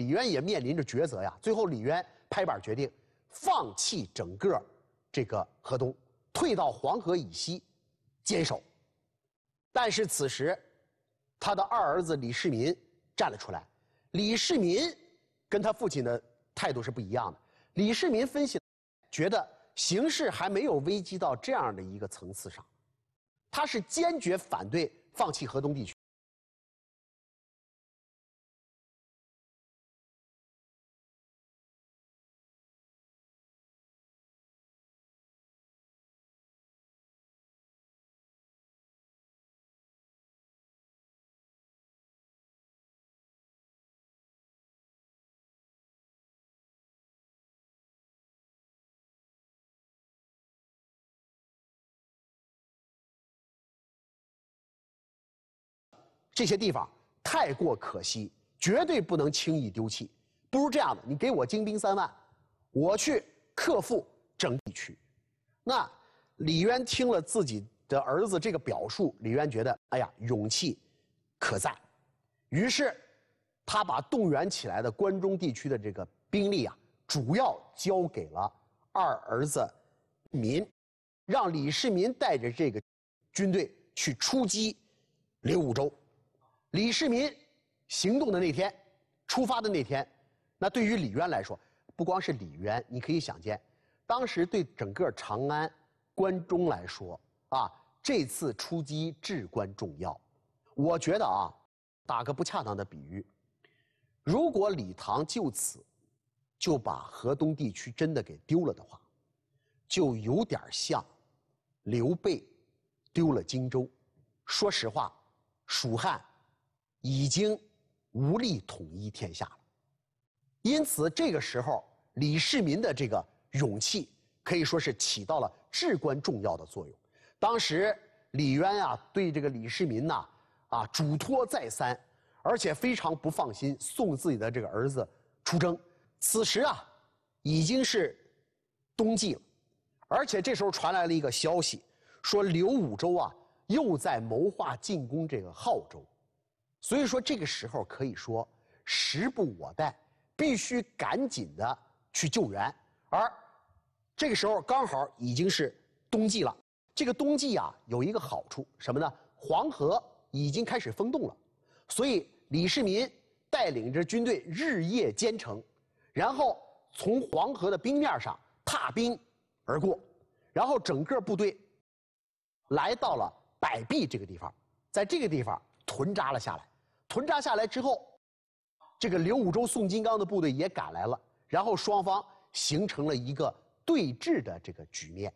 李渊也面临着抉择呀，最后李渊拍板决定放弃整个这个河东，退到黄河以西坚守。但是此时，他的二儿子李世民站了出来，李世民跟他父亲的态度是不一样的。李世民分析觉得形势还没有危机到这样的一个层次上，他是坚决反对放弃河东地区。这些地方太过可惜，绝对不能轻易丢弃。不如这样吧，你给我精兵三万，我去克复整地区。那李渊听了自己的儿子这个表述，李渊觉得哎呀，勇气可赞。于是他把动员起来的关中地区的这个兵力啊，主要交给了二儿子民，让李世民带着这个军队去出击刘武周。李世民行动的那天，出发的那天，那对于李渊来说，不光是李渊，你可以想见，当时对整个长安、关中来说，啊，这次出击至关重要。我觉得啊，打个不恰当的比喻，如果李唐就此就把河东地区真的给丢了的话，就有点像刘备丢了荆州。说实话，蜀汉。已经无力统一天下了，因此这个时候李世民的这个勇气可以说是起到了至关重要的作用。当时李渊啊，对这个李世民呐，啊嘱托再三，而且非常不放心送自己的这个儿子出征。此时啊，已经是冬季了，而且这时候传来了一个消息，说刘武周啊又在谋划进攻这个浩州。所以说这个时候可以说时不我待，必须赶紧的去救援。而这个时候刚好已经是冬季了，这个冬季啊有一个好处什么呢？黄河已经开始封冻了，所以李世民带领着军队日夜兼程，然后从黄河的冰面上踏冰而过，然后整个部队来到了百壁这个地方，在这个地方屯扎了下来。屯扎下来之后，这个刘武周、宋金刚的部队也赶来了，然后双方形成了一个对峙的这个局面。